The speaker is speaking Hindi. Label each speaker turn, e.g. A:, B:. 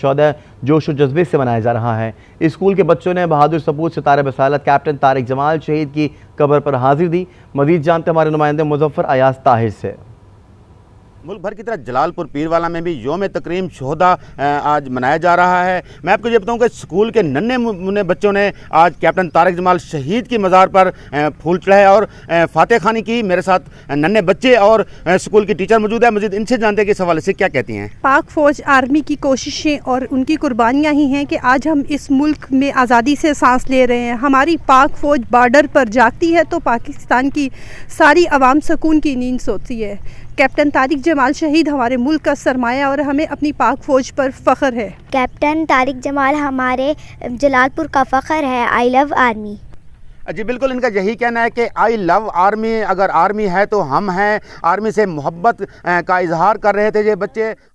A: शौदा जोश और जज्बे से मनाया जा रहा है स्कूल के बच्चों ने बहादुर सपूत सितारे बसालत कैप्टन तारिक जमाल शहीद की कब्र पर हाजिर दी मजीद जानते हमारे नुमाइंदे मुजफ्फर अयाज ताहिर से
B: मुल्क भर की तरह जलालपुर पीरवाला में भी योम तकरीम शहदा आज मनाया जा रहा है मैं आपको ये बताऊँ कि स्कूल के नन्हे मुन्ने बच्चों ने आज कैप्टन तारक जमाल शहीद की मज़ार पर फूल चढ़ाए और फातह खानी की मेरे साथ नन्हे बच्चे और स्कूल की टीचर मौजूद है मजीद इनसे जानते हैं कि इस हवाले से क्या कहती हैं
C: पाक फ़ौज आर्मी की कोशिशें और उनकी कुर्बानियाँ ही हैं कि आज हम इस मुल्क में आज़ादी से सांस ले रहे हैं हमारी पाक फ़ौज बार्डर पर जागती है तो पाकिस्तान की सारी आवाम सकून की नींद सोती है कैप्टन तारिक जमाल शहीद हमारे मुल्क का सरमाया और हमें अपनी पाक फौज पर फ़ख्र है कैप्टन तारिक जमाल हमारे जलालपुर का फ़ख्र है आई लव आर्मी
B: जी बिल्कुल इनका यही कहना है कि आई लव आर्मी अगर आर्मी है तो हम हैं आर्मी से मोहब्बत का इजहार कर रहे थे ये बच्चे